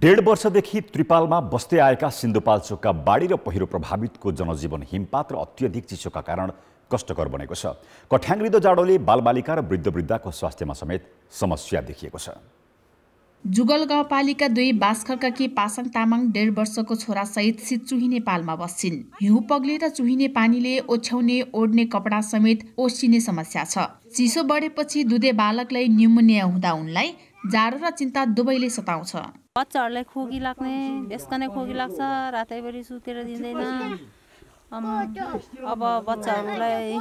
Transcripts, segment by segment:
डेढ वर्षदेखि त्रिपालमा बस्दै आएका सिन्धुपाल्चोकका बाढी र पहिरो प्रभावितको जनजीवन हिमपात र अत्यधिक चिसोका कारण कष्टकर बनेको छ कठ्याङ्ग्रिदो जाडोले बालबालिका र वृद्ध वृद्धाको स्वास्थ्यमा समेत समस्या देखिएको छ जुगल गाउँपालिका दुई के पासाङ तामाङ डेढ वर्षको छोरासहित सित चुहिने पालमा बस्छिन् हिउँ पग्लेर चुहिने पानीले ओछ्याउने ओढ्ने कपडा समेत ओसिने समस्या छ चिसो बढेपछि दुधे बालकलाई न्युमोनिया हुँदा उनलाई जाडो र चिन्ता दुवैले सताउँछ बच्चाहरूलाई खोकी लाग्ने यसका नै खोकी लाग्छ रातैभरि सुतेर दिँदैन अब बच्चाहरूलाई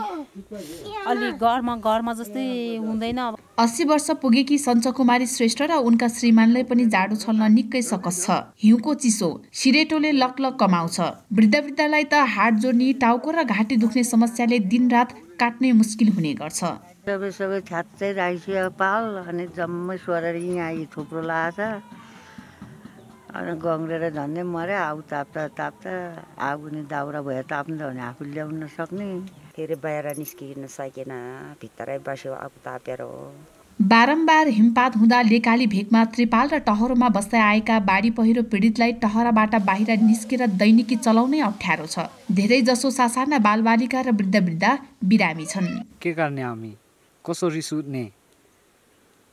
अलिक घरमा घरमा जस्तै हुँदैन अस्सी वर्ष पुगेकी सञ्चकुमारी श्रेष्ठ र उनका श्रीमानलाई पनि जाडो छल्न निकै सकस छ हिउँको चिसो सिरेटोले लकलक कमाउँछ वृद्ध वृद्धलाई त हाट जोड्ने टाउको र घाँटी दुख्ने समस्याले दिनरात काट्नै मुस्किल हुने गर्छ सबै सबै छ्याच्चै राखिसक्यो पाल अनि जम्मै सोरेर यहाँ यी थुप्रो लाछ अनि गङ्गेर झन्डै मऱ्यो आउ ताप्दा ताप्दा आउ नि दाउरा भयो ताप्नु त भने आफू ल्याउन सक्ने फेरि बाहिर निस्किन सकेन भित्रै बस्यो आउ तापेर हो बारम्बार हिमपात हुँदा लेकाली भेकमा त्रिपाल र टहरोमा बस्दै आएका बाढी पहिरो पीडितलाई टहराबाट बाहिर निस्केर दैनिकी चलाउनै अप्ठ्यारो छ धेरै जसो सासाना बालबालिका र वृद्ध वृद्ध बिरामी छन् के गर्ने हामी कसरी सुत्ने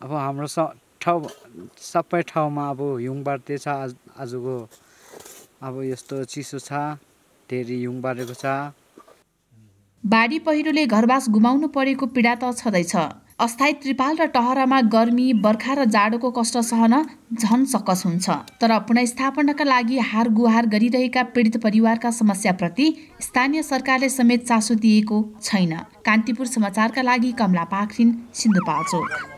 अब हाम्रो ठाउँ सबै ठाउँमा अब हिउँ बाँड्दै छ आज आजको अब यस्तो चिसो छ धेरै हिउँ बारेको छ बाढी पहिरोले घरवास गुमाउनु परेको पीडा त छँदैछ अस्थायी त्रिपाल र टहरामा गर्मी बर्खा र जाडोको कष्ट सहन झन सकस हुन्छ तर पुनस्थापनाका लागि हार गुहार गरिरहेका पीडित परिवारका समस्याप्रति स्थानीय सरकारले समेत चासो दिएको छैन कान्तिपुर समाचारका लागि कमला पाखरिन सिन्धुपाल्चोक